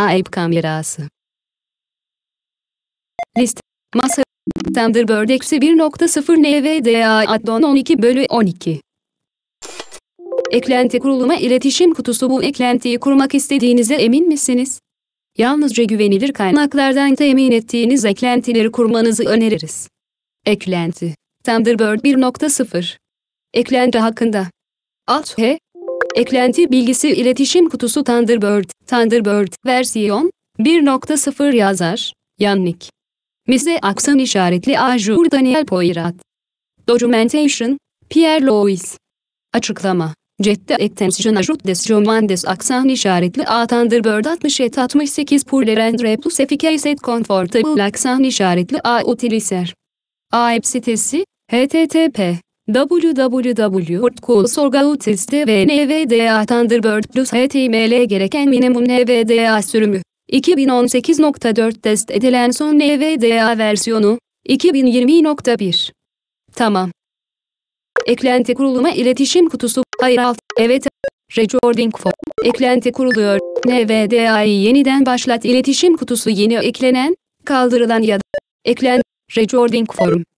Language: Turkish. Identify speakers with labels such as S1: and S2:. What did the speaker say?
S1: Ayıp kamerası. List. Masa. Thunderbird eksi 1.0 NVDA addon 12 bölü 12. Eklenti kuruluma iletişim kutusu bu eklentiyi kurmak istediğinize emin misiniz? Yalnızca güvenilir kaynaklardan temin ettiğiniz eklentileri kurmanızı öneririz. Eklenti Thunderbird 1.0 Eklenti hakkında Alt H Eklenti bilgisi iletişim kutusu Thunderbird, Thunderbird versiyon 1.0 yazar Yannick. Mize aksan işaretli Ajur Daniel Poirat. Documentation Pierre Louis. Açıklama Cette extension ajut des jomandes aksan işaretli A Thunderbird 67-68 pour le rendre plus efficace et confortable aksan işaretli A utiliser. A web sitesi http www.sorgautis.tvnvda Thunderbird Plus HTML gereken minimum NVDA sürümü 2018.4 test edilen son NVDA versiyonu 2020.1 Tamam. Eklenti kuruluma iletişim kutusu Hayır alt Evet Recording for Eklenti kuruluyor NVDA'yı yeniden başlat İletişim kutusu yeni eklenen kaldırılan ya da eklen Recording form